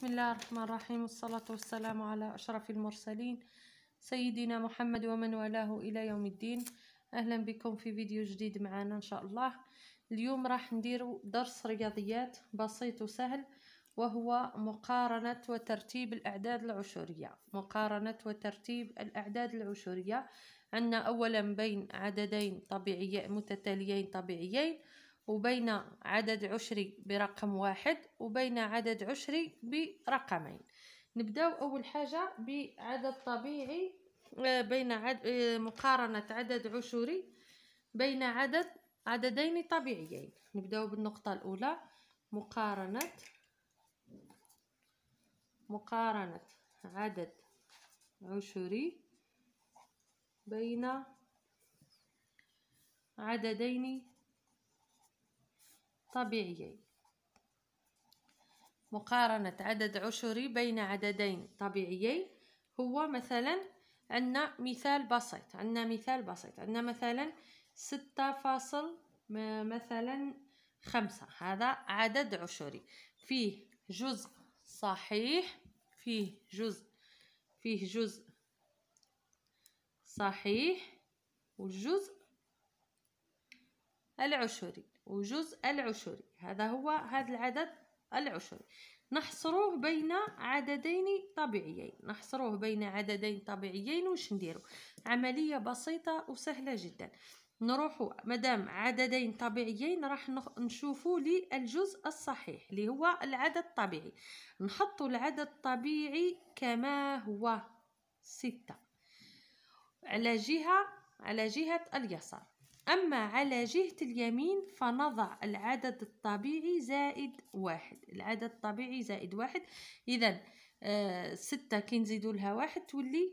بسم الله الرحمن الرحيم والصلاة والسلام على أشرف المرسلين سيدنا محمد ومن والاه إلى يوم الدين أهلا بكم في فيديو جديد معنا إن شاء الله اليوم راح نديرو درس رياضيات بسيط وسهل وهو مقارنة وترتيب الأعداد العشرية مقارنة وترتيب الأعداد العشرية عندنا أولا بين عددين طبيعيين متتاليين طبيعيين وبين عدد عشري برقم واحد وبين عدد عشري برقمين نبداو أول حاجة بعدد طبيعي آه، بين عد... آه، مقارنة عدد عشري بين عدد عددين طبيعيين نبداو بالنقطة الأولى مقارنة مقارنة عدد عشري بين عددين طبيعيين مقارنة عدد عشري بين عددين طبيعيين هو مثلا عندنا مثال بسيط عندنا مثال بسيط عندنا مثلا ستة فاصل مثلا خمسة هذا عدد عشري فيه جزء صحيح فيه جزء فيه جزء صحيح والجزء العشري وجزء العشري هذا هو هذا العدد العشري نحصروه بين عددين طبيعيين نحصروه بين عددين طبيعيين وش نديرو عملية بسيطة وسهلة جدا نروحوا مدام عددين طبيعيين راح نشوفوا لي الجزء الصحيح اللي هو العدد الطبيعي نحطوا العدد الطبيعي كما هو ستة على جهة على جهة اليسار أما على جهة اليمين فنضع العدد الطبيعي زائد واحد العدد الطبيعي زائد واحد إذا آه، ستة كي نزيدو لها واحد تولي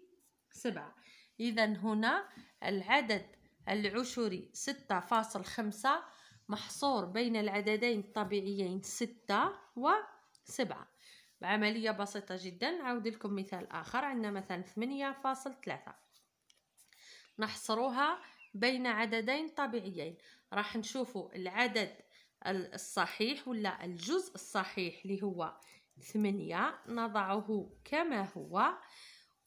سبعة إذا هنا العدد العشري ستة فاصل خمسة محصور بين العددين الطبيعيين ستة وسبعة بعملية بسيطة جدا نعاود لكم مثال آخر عندنا مثلا ثمانية فاصل ثلاثة نحصروها بين عددين طبيعيين راح نشوفوا العدد الصحيح ولا الجزء الصحيح اللي هو ثمانية نضعه كما هو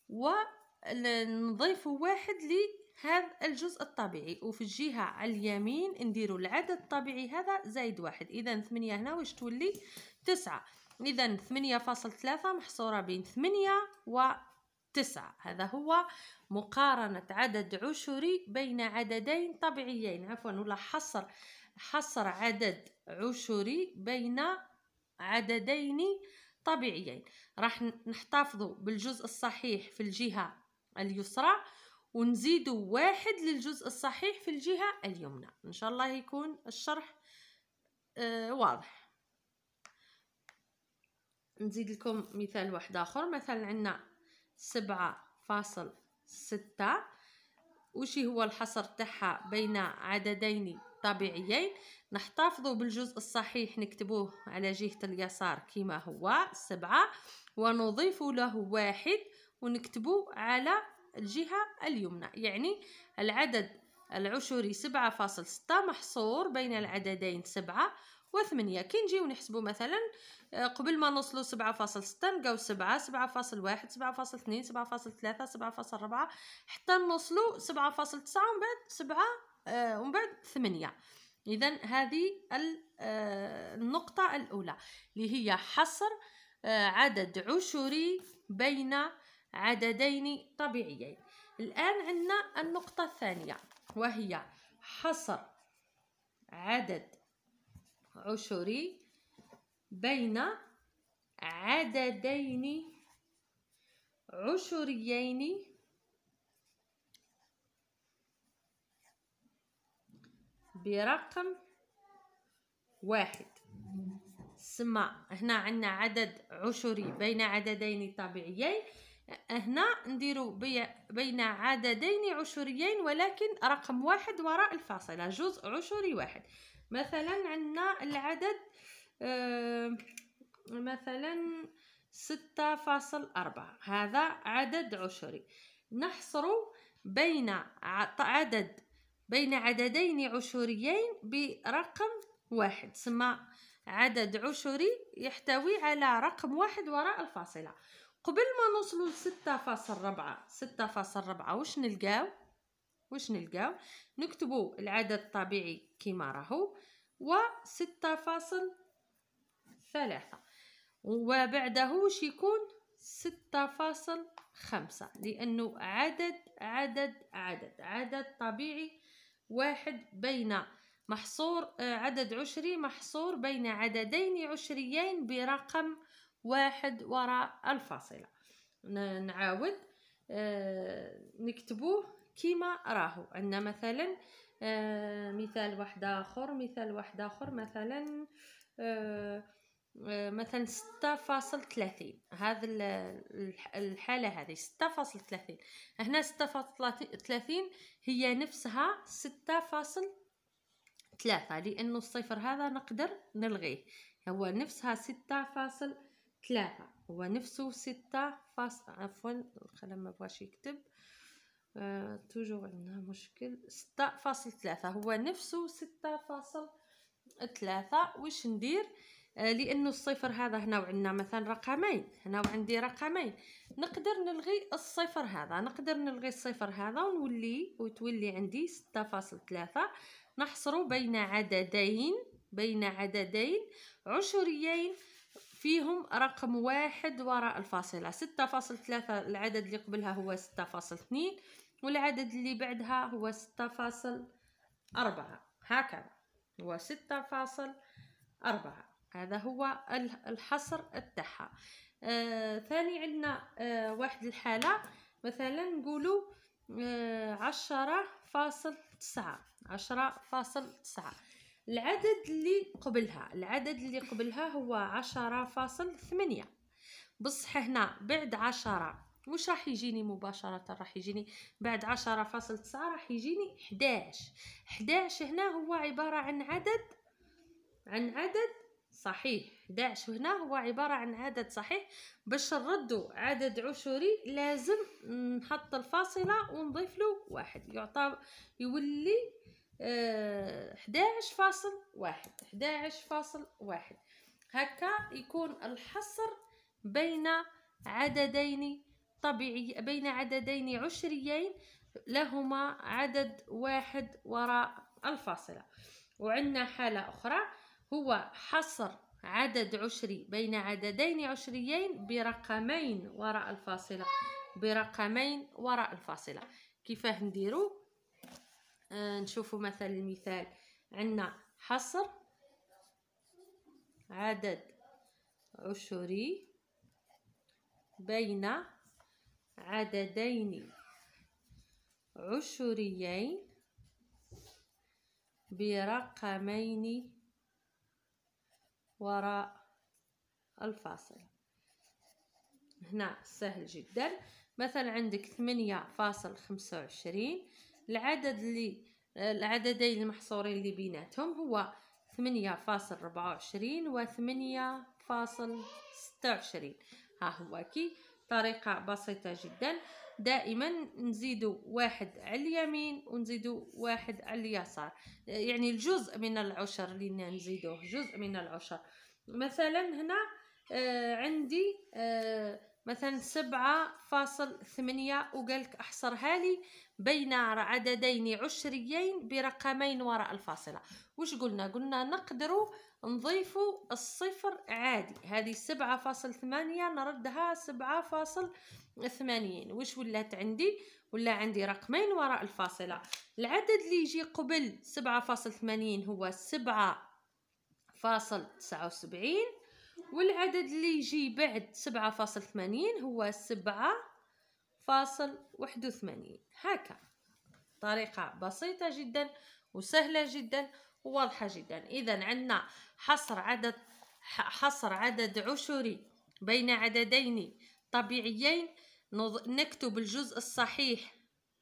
ونضيف واحد لهذا الجزء الطبيعي وفي الجهة على اليمين نديروا العدد الطبيعي هذا زائد واحد إذا ثمانية هنا واش تولي تسعة إذا ثمانية فاصل ثلاثة محصورة بين ثمانية و تسعة هذا هو مقارنة عدد عشري بين عددين طبيعيين عفوا ولا حصر حصر عدد عشري بين عددين طبيعيين راح نحتفظ بالجزء الصحيح في الجهة اليسرى ونزيد واحد للجزء الصحيح في الجهة اليمنى إن شاء الله يكون الشرح آه، واضح نزيد لكم مثال واحد آخر مثلا عندنا سبعة فاصل ستة وشي هو الحصر تاعها بين عددين طبيعيين نحتفظوا بالجزء الصحيح نكتبوه على جهة اليسار كما هو سبعة ونضيف له واحد ونكتبوه على الجهة اليمنى يعني العدد العشري سبعة فاصل ستة محصور بين العددين سبعة وثمانية كي نجيو نحسبو مثلا آه، قبل ما نوصلو سبعة فاصل ستة نلقاو سبعة سبعة فاصل واحد سبعة فاصل اثنين سبعة فاصل ثلاثة سبعة فاصل ربعة حتى نوصلو سبعة فاصل تسعة ومن بعد سبعة آه ومن بعد ثمانية إذا هذه آه، النقطة الأولى اللي هي حصر آه، عدد عشري بين عددين طبيعيين الآن عندنا النقطة الثانية وهي حصر عدد عشري بين عددين عشريين برقم واحد سما هنا عندنا عدد عشري بين عددين طبيعيين هنا نديرو بين عددين عشريين ولكن رقم واحد وراء الفاصلة جزء عشري واحد مثلا عندنا العدد مثلا ستة فاصل أربعة هذا عدد عشري نحصر بين عدد بين عددين عشريين برقم واحد سمى عدد عشري يحتوي على رقم واحد وراء الفاصلة قبل ما نوصلوا لستة فاصل ربعة ستة فاصل ربعة واش نلقاو واش نلقاو نكتبوا العدد الطبيعي كما راهو و 6.3 وبعده واش يكون 6.5 لأنه عدد عدد عدد عدد طبيعي واحد بين محصور عدد عشري محصور بين عددين عشريين برقم واحد وراء الفاصلة نعاود آه، نكتبوه كيما راهو عندنا مثلا آه مثال واحد اخر مثال واحد اخر مثلا آه آه مثلا ستة فاصل ثلاثين هذا الحالة هذه ستة فاصل ثلاثين هنا ستة فاصل ثلاثين هي نفسها ستة فاصل ثلاثة لأنه الصفر هذا نقدر نلغيه هو نفسها ستة فاصل ثلاثة هو نفسه ستة فاصل عفوا خلا ما بغاش يكتب توجور آه، عندنا مشكل ستة فاصل ثلاثة هو نفسه ستة فاصل ثلاثة واش ندير آه، لانه الصفر هذا هنا وعندنا مثلا رقمين هنا وعندي رقمين نقدر نلغي الصفر هذا نقدر نلغي الصفر هذا ونولي وتولي عندي ستة فاصل ثلاثة نحصر بين عددين بين عددين عشريين فيهم رقم واحد وراء الفاصلة ستة فاصل ثلاثة العدد اللي قبلها هو ستة فاصل اثنين والعدد اللي بعدها هو ستة فاصل أربعة هكذا هو ستة فاصل أربعة هذا هو الحصر تاعها آه ثاني عندنا آه واحد الحالة مثلا نقولوا آه عشرة فاصل تسعة عشرة فاصل تسعة العدد اللي قبلها العدد اللي قبلها هو عشرة فاصل ثمانية بصح هنا بعد عشرة مش راح يجيني مباشرة راح يجيني بعد عشرة فاصل تسعة راح يجيني حداش حداش هنا هو عبارة عن عدد عن عدد صحيح حداش هنا هو عبارة عن عدد صحيح باش نردو عدد عشري لازم نحط الفاصلة ونضيف له واحد يعطى يولي 11 آه، فاصل واحد 11 فاصل واحد هكا يكون الحصر بين عددين طبيعي بين عددين عشريين لهما عدد واحد وراء الفاصلة وعندنا حالة أخرى هو حصر عدد عشري بين عددين عشريين برقمين وراء الفاصلة برقمين وراء الفاصلة كيفاه نديرو آه، نشوفوا مثلا المثال عندنا حصر عدد عشري بين عددين عشريين برقمين وراء الفاصل هنا سهل جدا مثلا عندك ثمانية فاصل خمسة وعشرين العدد اللي العددين المحصورين اللي بيناتهم هو ثمانية فاصل ربعة وعشرين وثمانية فاصل ستة وعشرين ها هو كي طريقة بسيطة جدا دائما نزيدوا واحد على اليمين ونزيدوا واحد على اليسار يعني الجزء من العشر اللي نزيدوه جزء من العشر مثلا هنا آه عندي آه مثلا سبعة فاصل ثمانية وقالك أحصرها لي بين عددين عشريين برقمين وراء الفاصلة وش قلنا؟ قلنا نقدروا نضيفوا الصفر عادي هذه سبعة فاصل ثمانية نردها سبعة فاصل ثمانين وش ولات عندي؟ ولا عندي رقمين وراء الفاصلة العدد اللي يجي قبل سبعة فاصل ثمانين هو سبعة فاصل تسعة وسبعين والعدد اللي يجي بعد سبعة فاصل ثمانين هو سبعة فاصل واحد وثمانين هكا طريقة بسيطة جدا وسهلة جدا وواضحة جدا إذا عندنا حصر عدد حصر عدد عشري بين عددين طبيعيين نكتب الجزء الصحيح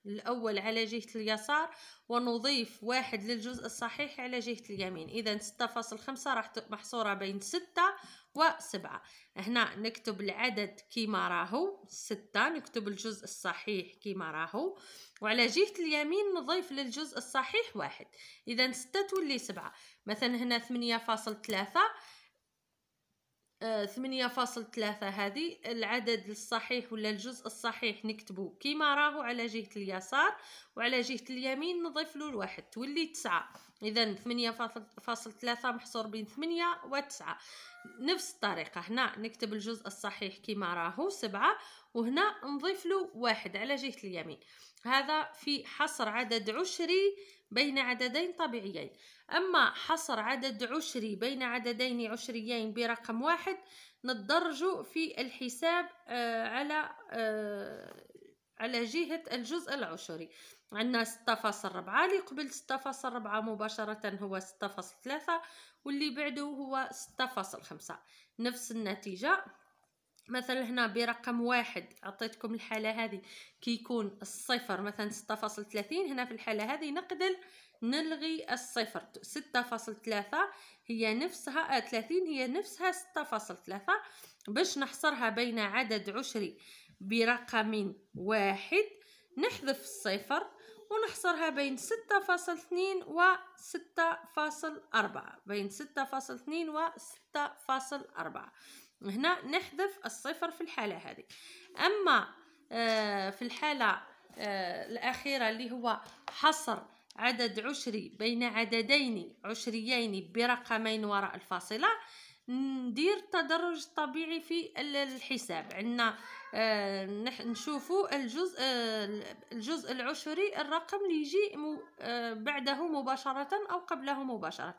الأول على جهة اليسار ونضيف واحد للجزء الصحيح على جهة اليمين إذا ستة فاصل خمسة راح محصورة بين ستة وسبعة هنا نكتب العدد كيما راهو ستة نكتب الجزء الصحيح كيما راهو وعلى جهة اليمين نضيف للجزء الصحيح واحد إذا ستة تولي سبعة مثلا هنا ثمانية فاصل ثلاثة آه، ثمانية فاصل ثلاثة هذه العدد الصحيح ولا الجزء الصحيح نكتبه كيما راهو على جهة اليسار وعلى جهة اليمين نضيف له الواحد تولي تسعة إذا ثمانية فاصل ثلاثة محصور بين ثمانية وتسعة نفس الطريقة هنا نكتب الجزء الصحيح كيما راهو سبعة وهنا نضيف له واحد على جهة اليمين هذا في حصر عدد عشري بين عددين طبيعيين أما حصر عدد عشري بين عددين عشريين برقم واحد نتدرج في الحساب آه، على آه، على جهة الجزء العشري عندنا ستة فاصل ربعة اللي قبل ستة فاصل ربعة مباشرة هو ستة فاصل ثلاثة واللي بعده هو ستة فاصل خمسة نفس النتيجة مثلا هنا برقم واحد عطيتكم الحالة هذه يكون الصفر مثلا ستة فاصل ثلاثين هنا في الحالة هذه نقدر نلغي الصفر ستة فاصل ثلاثة هي نفسها آه، ثلاثين هي نفسها ستة فاصل ثلاثة باش نحصرها بين عدد عشري برقم واحد نحذف الصفر ونحصرها بين ستة فاصل اثنين وستة فاصل أربعة بين ستة فاصل اثنين وستة فاصل أربعة هنا نحذف الصفر في الحالة هذه أما آه، في الحالة آه، الأخيرة اللي هو حصر عدد عشري بين عددين عشريين برقمين وراء الفاصلة ندير التدرج الطبيعي في الحساب عندنا آه، نشوفوا الجزء الجزء العشري الرقم اللي يجي بعده مباشرة أو قبله مباشرة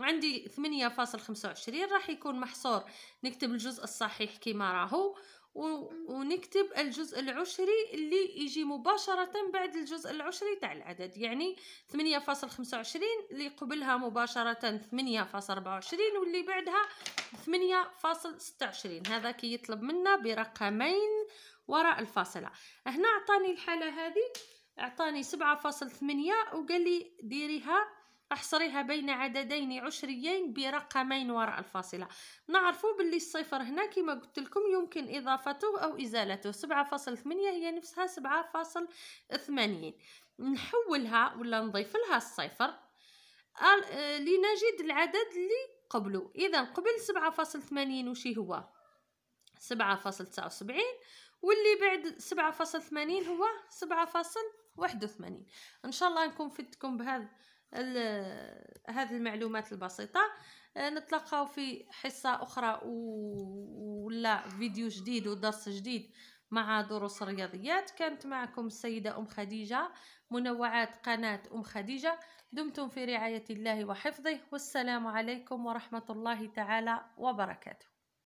عندي 8.25 راح يكون محصور نكتب الجزء الصحيح كما راهو و... ونكتب الجزء العشري اللي يجي مباشرة بعد الجزء العشري تاع العدد يعني 8.25 اللي قبلها مباشرة 8.24 واللي بعدها 8.26 هذا كي يطلب منا برقمين وراء الفاصلة هنا أعطاني الحالة هذه أعطاني 7.8 وقال لي ديريها احصريها بين عددين عشريين برقمين وراء الفاصلة نعرفوا باللي الصفر هنا كما قلت لكم يمكن إضافته أو إزالته سبعة فاصل ثمانية هي نفسها سبعة فاصل ثمانين نحولها ولا نضيف لها الصفر آه، لنجد العدد اللي قبله إذا قبل سبعة فاصل ثمانين وشي هو سبعة فاصل تسعة وسبعين واللي بعد سبعة فاصل ثمانين هو سبعة فاصل واحد وثمانين إن شاء الله نكون فدتكم بهذا هذه المعلومات البسيطة آه، نتلقاو في حصة أخرى ولا فيديو جديد ودرس جديد مع دروس الرياضيات كانت معكم السيدة أم خديجة منوعات قناة أم خديجة دمتم في رعاية الله وحفظه والسلام عليكم ورحمة الله تعالى وبركاته